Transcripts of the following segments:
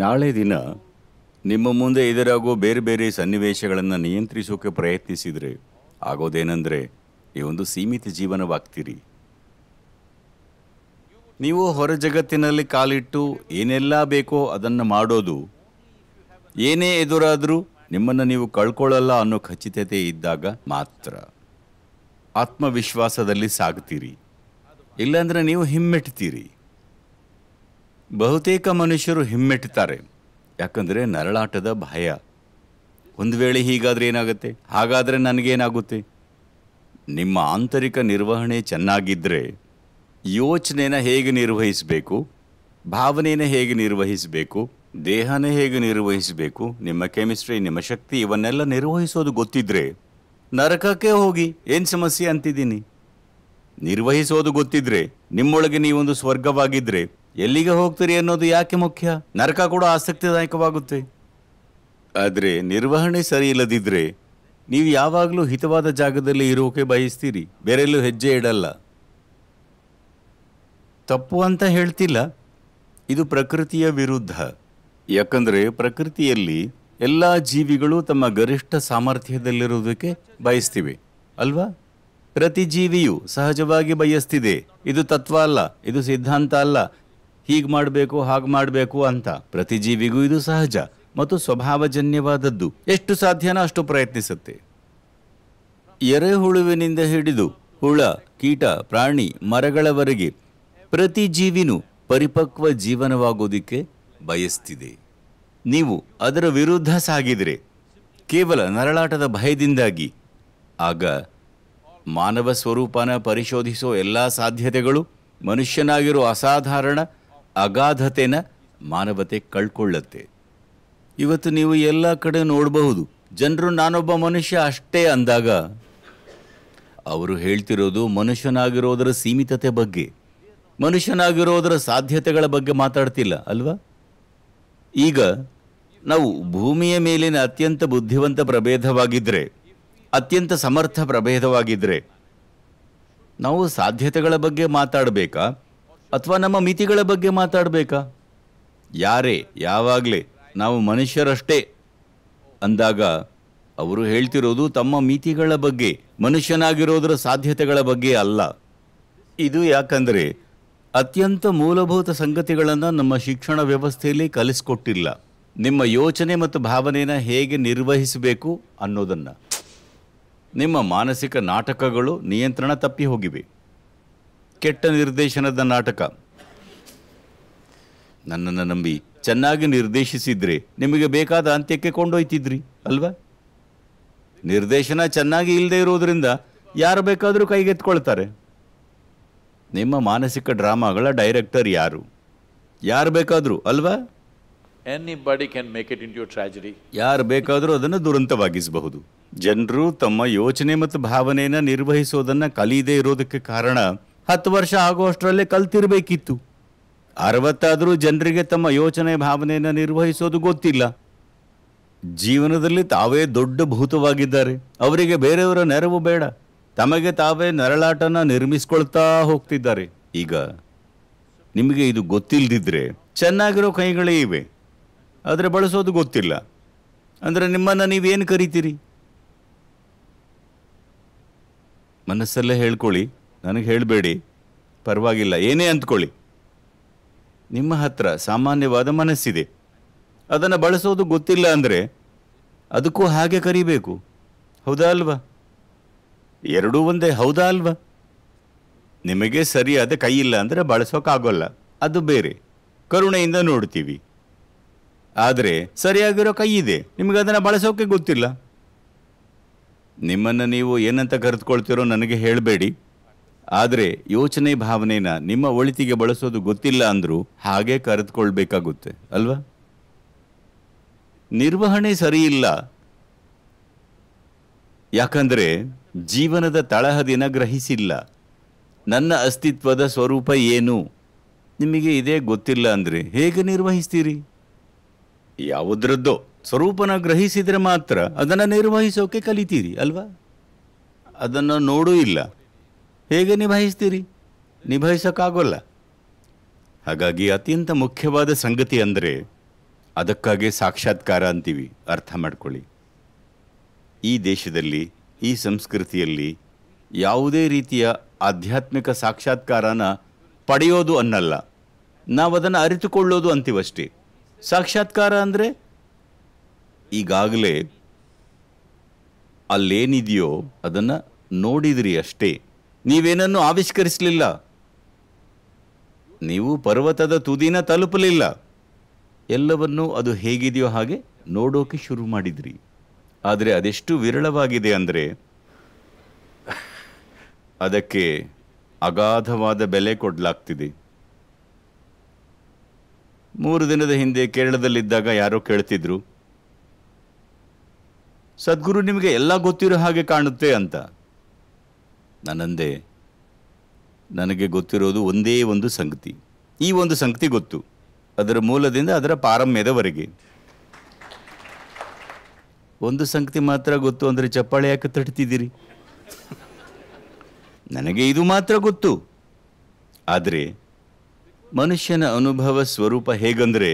ನಾಳೆ ದಿನ ನಿಮ್ಮ ಮುಂದೆ ಎದುರಾಗೋ ಬೇರೆ ಬೇರೆ ಸನ್ನಿವೇಶಗಳನ್ನು ನಿಯಂತ್ರಿಸೋಕೆ ಪ್ರಯತ್ನಿಸಿದರೆ ಆಗೋದೇನೆಂದರೆ ಒಂದು ಸೀಮಿತ ಜೀವನವಾಗ್ತೀರಿ ನೀವು ಹೊರ ಜಗತ್ತಿನಲ್ಲಿ ಕಾಲಿಟ್ಟು ಏನೆಲ್ಲ ಬೇಕೋ ಅದನ್ನು ಮಾಡೋದು ಏನೇ ಎದುರಾದರೂ ನಿಮ್ಮನ್ನು ನೀವು ಕಳ್ಕೊಳ್ಳಲ್ಲ ಅನ್ನೋ ಖಚಿತತೆ ಇದ್ದಾಗ ಮಾತ್ರ ಆತ್ಮವಿಶ್ವಾಸದಲ್ಲಿ ಸಾಗ್ತೀರಿ ಇಲ್ಲಾಂದರೆ ನೀವು ಹಿಮ್ಮೆಟ್ತೀರಿ ಬಹುತೇಕ ಮನುಷ್ಯರು ಹಿಮ್ಮೆಟ್ಟುತ್ತಾರೆ ಯಾಕಂದರೆ ನರಳಾಟದ ಭಯ ಒಂದು ವೇಳೆ ಹೀಗಾದರೆ ಏನಾಗುತ್ತೆ ಹಾಗಾದರೆ ನನಗೇನಾಗುತ್ತೆ ನಿಮ್ಮ ಆಂತರಿಕ ನಿರ್ವಹಣೆ ಚೆನ್ನಾಗಿದ್ದರೆ ಯೋಚನೆನ ಹೇಗೆ ನಿರ್ವಹಿಸಬೇಕು ಭಾವನೆಯನ್ನು ಹೇಗೆ ನಿರ್ವಹಿಸಬೇಕು ದೇಹನ ಹೇಗೆ ನಿರ್ವಹಿಸಬೇಕು ನಿಮ್ಮ ಕೆಮಿಸ್ಟ್ರಿ ನಿಮ್ಮ ಶಕ್ತಿ ಇವನ್ನೆಲ್ಲ ನಿರ್ವಹಿಸೋದು ಗೊತ್ತಿದ್ರೆ ನರಕಕ್ಕೆ ಹೋಗಿ ಏನು ಸಮಸ್ಯೆ ಅಂತಿದ್ದೀನಿ ನಿರ್ವಹಿಸೋದು ಗೊತ್ತಿದ್ದರೆ ನಿಮ್ಮೊಳಗೆ ನೀವೊಂದು ಸ್ವರ್ಗವಾಗಿದ್ದರೆ ಎಲ್ಲಿಗೆ ಹೋಗ್ತೀರಿ ಅನ್ನೋದು ಯಾಕೆ ಮುಖ್ಯ ನರಕ ಕೂಡ ಆಸಕ್ತಿದಾಯಕವಾಗುತ್ತೆ ಆದರೆ ನಿರ್ವಹಣೆ ಸರಿ ಇಲ್ಲದಿದ್ದರೆ ನೀವು ಯಾವಾಗಲೂ ಹಿತವಾದ ಜಾಗದಲ್ಲಿ ಇರೋಕೆ ಬಯಸ್ತೀರಿ ಬೇರೆಲ್ಲೂ ಹೆಜ್ಜೆ ಇಡಲ್ಲ ತಪ್ಪು ಅಂತ ಹೇಳ್ತಿಲ್ಲ ಇದು ಪ್ರಕೃತಿಯ ವಿರುದ್ಧ ಯಾಕಂದರೆ ಪ್ರಕೃತಿಯಲ್ಲಿ ಎಲ್ಲ ಜೀವಿಗಳು ತಮ್ಮ ಗರಿಷ್ಠ ಸಾಮರ್ಥ್ಯದಲ್ಲಿರುವುದಕ್ಕೆ ಬಯಸ್ತಿವೆ ಅಲ್ವಾ ಪ್ರತಿ ಜೀವಿಯು ಸಹಜವಾಗಿ ಬಯಸ್ತಿದೆ ಇದು ತತ್ವ ಅಲ್ಲ ಇದು ಸಿದ್ಧಾಂತ ಅಲ್ಲ ಹೀಗೆ ಮಾಡಬೇಕು ಹಾಗೆ ಮಾಡಬೇಕು ಅಂತ ಪ್ರತಿ ಜೀವಿಗೂ ಇದು ಸಹಜ ಮತ್ತು ಸ್ವಭಾವಜನ್ಯವಾದದ್ದು ಎಷ್ಟು ಸಾಧ್ಯನೋ ಅಷ್ಟು ಪ್ರಯತ್ನಿಸುತ್ತೆ ಎರೆಹುಳುವಿನಿಂದ ಹಿಡಿದು ಹುಳ ಕೀಟ ಪ್ರಾಣಿ ಮರಗಳವರೆಗೆ ಪ್ರತಿ ಜೀವಿನೂ ಪರಿಪಕ್ವ ಜೀವನವಾಗೋದಿಕ್ಕೆ ಬಯಸ್ತಿದೆ ನೀವು ಅದರ ವಿರುದ್ಧ ಸಾಗಿದರೆ ಕೇವಲ ನರಳಾಟದ ಭಯದಿಂದಾಗಿ ಆಗ ಮಾನವ ಸ್ವರೂಪನ ಪರಿಶೋಧಿಸೋ ಎಲ್ಲ ಸಾಧ್ಯತೆಗಳು ಮನುಷ್ಯನಾಗಿರೋ ಅಸಾಧಾರಣ ಅಗಾಧತೆನ ಮಾನವತೆ ಕಳ್ಕೊಳ್ಳತ್ತೆ ಇವತ್ತು ನೀವು ಎಲ್ಲ ಕಡೆ ನೋಡಬಹುದು ಜನರು ನಾನೊಬ್ಬ ಮನುಷ್ಯ ಅಷ್ಟೇ ಅಂದಾಗ ಅವರು ಹೇಳ್ತಿರೋದು ಮನುಷ್ಯನಾಗಿರೋದರ ಸೀಮಿತತೆ ಬಗ್ಗೆ ಮನುಷ್ಯನಾಗಿರೋದರ ಸಾಧ್ಯತೆಗಳ ಬಗ್ಗೆ ಮಾತಾಡ್ತಿಲ್ಲ ಅಲ್ವಾ ಈಗ ನಾವು ಭೂಮಿಯ ಮೇಲಿನ ಅತ್ಯಂತ ಬುದ್ಧಿವಂತ ಪ್ರಭೇದವಾಗಿದ್ದರೆ ಅತ್ಯಂತ ಸಮರ್ಥ ಪ್ರಭೇದವಾಗಿದ್ದರೆ ನಾವು ಸಾಧ್ಯತೆಗಳ ಬಗ್ಗೆ ಮಾತಾಡಬೇಕಾ ಅಥವಾ ನಮ್ಮ ಮಿತಿಗಳ ಬಗ್ಗೆ ಮಾತಾಡಬೇಕಾ ಯಾರೇ ಯಾವಾಗಲೇ ನಾವು ಮನುಷ್ಯರಷ್ಟೇ ಅಂದಾಗ ಅವರು ಹೇಳ್ತಿರೋದು ತಮ್ಮ ಮಿತಿಗಳ ಬಗ್ಗೆ ಮನುಷ್ಯನಾಗಿರೋದರ ಸಾಧ್ಯತೆಗಳ ಬಗ್ಗೆ ಅಲ್ಲ ಇದು ಯಾಕಂದರೆ ಅತ್ಯಂತ ಮೂಲಭೂತ ಸಂಗತಿಗಳನ್ನು ನಮ್ಮ ಶಿಕ್ಷಣ ವ್ಯವಸ್ಥೆಯಲ್ಲಿ ಕಲಿಸ್ಕೊಟ್ಟಿಲ್ಲ ನಿಮ್ಮ ಯೋಚನೆ ಮತ್ತು ಭಾವನೆಯನ್ನು ಹೇಗೆ ನಿರ್ವಹಿಸಬೇಕು ಅನ್ನೋದನ್ನು ನಿಮ್ಮ ಮಾನಸಿಕ ನಾಟಕಗಳು ನಿಯಂತ್ರಣ ತಪ್ಪಿ ಹೋಗಿವೆ ಕೆಟ್ಟ ನಿರ್ದೇಶನದ ನಾಟಕ ನನ್ನನ್ನು ನಂಬಿ ಚೆನ್ನಾಗಿ ನಿರ್ದೇಶಿಸಿದ್ರೆ ನಿಮಗೆ ಬೇಕಾದ ಅಂತ್ಯಕ್ಕೆ ಕೊಂಡೊಯ್ತಿದ್ರಿ ಅಲ್ವಾ ನಿರ್ದೇಶನ ಚೆನ್ನಾಗಿ ಇಲ್ಲದೆ ಇರೋದ್ರಿಂದ ಯಾರು ಬೇಕಾದರೂ ಕೈಗೆತ್ಕೊಳ್ತಾರೆ ನಿಮ್ಮ ಮಾನಸಿಕ ಡ್ರಾಮಾಗಳ ಡೈರೆಕ್ಟರ್ ಯಾರು ಯಾರು ಬೇಕಾದರೂ ಅಲ್ವಾ anybody can make it your tragedy ಯಾರು ಬೇಕಾದರೂ ಅದನ್ನು ದುರಂತವಾಗಿಸಬಹುದು ಜನರು ತಮ್ಮ ಯೋಚನೆ ಮತ್ತು ಭಾವನೆಯನ್ನು ನಿರ್ವಹಿಸೋದನ್ನು ಕಲಿಯದೇ ಇರೋದಕ್ಕೆ ಕಾರಣ ಹತ್ತು ವರ್ಷ ಆಗುವಷ್ಟರಲ್ಲೇ ಕಲ್ತಿರಬೇಕಿತ್ತು ಅರವತ್ತಾದರೂ ಜನರಿಗೆ ತಮ್ಮ ಯೋಚನೆ ಭಾವನೆಯನ್ನು ನಿರ್ವಹಿಸೋದು ಗೊತ್ತಿಲ್ಲ ಜೀವನದಲ್ಲಿ ತಾವೇ ದೊಡ್ಡ ಭೂತವಾಗಿದ್ದಾರೆ ಅವರಿಗೆ ಬೇರೆಯವರ ನೆರವು ಬೇಡ ತಮಗೆ ತಾವೇ ನರಳಾಟನ ನಿರ್ಮಿಸ್ಕೊಳ್ತಾ ಹೋಗ್ತಿದ್ದಾರೆ ಈಗ ನಿಮಗೆ ಇದು ಗೊತ್ತಿಲ್ಲದಿದ್ದರೆ ಚೆನ್ನಾಗಿರೋ ಕೈಗಳೇ ಇವೆ ಆದರೆ ಬಳಸೋದು ಗೊತ್ತಿಲ್ಲ ಅಂದರೆ ನಿಮ್ಮನ್ನು ನೀವೇನು ಕರಿತೀರಿ ಮನಸ್ಸಲ್ಲೇ ಹೇಳ್ಕೊಳ್ಳಿ ನನಗೆ ಹೇಳಬೇಡಿ ಪರವಾಗಿಲ್ಲ ಏನೇ ಅಂದ್ಕೊಳ್ಳಿ ನಿಮ್ಮ ಹತ್ರ ಸಾಮಾನ್ಯವಾದ ಮನಸ್ಸಿದೆ ಅದನ್ನು ಬಳಸೋದು ಗೊತ್ತಿಲ್ಲ ಅಂದರೆ ಅದಕ್ಕೂ ಹಾಗೆ ಕರಿಬೇಕು ಹೌದಾ ಅಲ್ವಾ ಎರಡೂ ಒಂದೇ ಹೌದಾ ಅಲ್ವಾ ನಿಮಗೆ ಸರಿಯಾದ ಕೈ ಇಲ್ಲ ಅಂದರೆ ಬಳಸೋಕ್ಕಾಗೋಲ್ಲ ಅದು ಬೇರೆ ಕರುಣೆಯಿಂದ ನೋಡ್ತೀವಿ ಆದರೆ ಸರಿಯಾಗಿರೋ ಕೈ ಇದೆ ನಿಮಗೆ ಅದನ್ನು ಬಳಸೋಕೆ ಗೊತ್ತಿಲ್ಲ ನಿಮ್ಮನ್ನು ನೀವು ಏನಂತ ಕರೆದುಕೊಳ್ತೀರೋ ನನಗೆ ಹೇಳಬೇಡಿ ಆದರೆ ಯೋಚನೆ ಭಾವನೆನ ನಿಮ್ಮ ಒಳಿತಿಗೆ ಬಳಸೋದು ಗೊತ್ತಿಲ್ಲ ಅಂದರೂ ಹಾಗೆ ಕರೆದುಕೊಳ್ಬೇಕಾಗುತ್ತೆ ಅಲ್ವಾ ನಿರ್ವಹಣೆ ಸರಿಯಿಲ್ಲ ಯಾಕಂದರೆ ಜೀವನದ ತಳಹದಿನ ಗ್ರಹಿಸಿಲ್ಲ ನನ್ನ ಅಸ್ತಿತ್ವದ ಸ್ವರೂಪ ಏನು ನಿಮಗೆ ಇದೇ ಗೊತ್ತಿಲ್ಲ ಅಂದರೆ ಹೇಗೆ ನಿರ್ವಹಿಸ್ತೀರಿ ಯಾವುದ್ರದ್ದೋ ಸ್ವರೂಪನ ಗ್ರಹಿಸಿದರೆ ಮಾತ್ರ ಅದನ್ನು ನಿರ್ವಹಿಸೋಕೆ ಕಲಿತೀರಿ ಅಲ್ವಾ ಅದನ್ನು ನೋಡೂ ಇಲ್ಲ ಹೇಗೆ ನಿಭಾಯಿಸ್ತೀರಿ ನಿಭಾಯಿಸೋಕ್ಕಾಗೋಲ್ಲ ಹಾಗಾಗಿ ಅತ್ಯಂತ ಮುಖ್ಯವಾದ ಸಂಗತಿ ಅಂದರೆ ಅದಕ್ಕಾಗಿ ಸಾಕ್ಷಾತ್ಕಾರ ಅಂತೀವಿ ಅರ್ಥ ಮಾಡ್ಕೊಳ್ಳಿ ಈ ದೇಶದಲ್ಲಿ ಈ ಸಂಸ್ಕೃತಿಯಲ್ಲಿ ಯಾವುದೇ ರೀತಿಯ ಆಧ್ಯಾತ್ಮಿಕ ಸಾಕ್ಷಾತ್ಕಾರನ ಪಡೆಯೋದು ಅನ್ನಲ್ಲ ನಾವು ಅದನ್ನು ಅರಿತುಕೊಳ್ಳೋದು ಅಂತೀವಷ್ಟೇ ಸಾಕ್ಷಾತ್ಕಾರ ಅಂದರೆ ಈಗಾಗಲೇ ಅಲ್ಲೇನಿದೆಯೋ ಅದನ್ನು ನೋಡಿದ್ರಿ ಅಷ್ಟೇ ನೀವೇನನ್ನು ಆವಿಷ್ಕರಿಸಲಿಲ್ಲ ನೀವು ಪರ್ವತದ ತುದಿನ ತಲುಪಲಿಲ್ಲ ಎಲ್ಲವನ್ನೂ ಅದು ಹೇಗಿದೆಯೋ ಹಾಗೆ ನೋಡೋಕೆ ಶುರು ಮಾಡಿದ್ರಿ ಆದರೆ ಅದೆಷ್ಟು ವಿರಳವಾಗಿದೆ ಅಂದರೆ ಅದಕ್ಕೆ ಅಗಾಧವಾದ ಬೆಲೆ ಕೊಡಲಾಗ್ತಿದೆ ಮೂರು ದಿನದ ಹಿಂದೆ ಕೇರಳದಲ್ಲಿದ್ದಾಗ ಯಾರೋ ಕೇಳ್ತಿದ್ರು ಸದ್ಗುರು ನಿಮಗೆ ಎಲ್ಲ ಗೊತ್ತಿರೋ ಹಾಗೆ ಕಾಣುತ್ತೆ ಅಂತ ನನ್ನಂದೆ ನನಗೆ ಗೊತ್ತಿರೋದು ಒಂದೇ ಒಂದು ಸಂಗತಿ ಈ ಒಂದು ಸಂಗತಿ ಗೊತ್ತು ಅದರ ಮೂಲದಿಂದ ಅದರ ಪಾರಮ್ಯದವರೆಗೆ ಒಂದು ಸಂಗತಿ ಮಾತ್ರ ಗೊತ್ತು ಅಂದರೆ ಚಪ್ಪಾಳೆ ಯಾಕೆ ತಟ್ತಿದ್ದೀರಿ ನನಗೆ ಇದು ಮಾತ್ರ ಗೊತ್ತು ಆದರೆ ಮನುಷ್ಯನ ಅನುಭವ ಸ್ವರೂಪ ಹೇಗಂದರೆ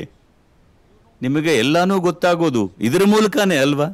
ನಿಮಗೆ ಎಲ್ಲನೂ ಗೊತ್ತಾಗೋದು ಇದರ ಮೂಲಕನೇ ಅಲ್ವಾ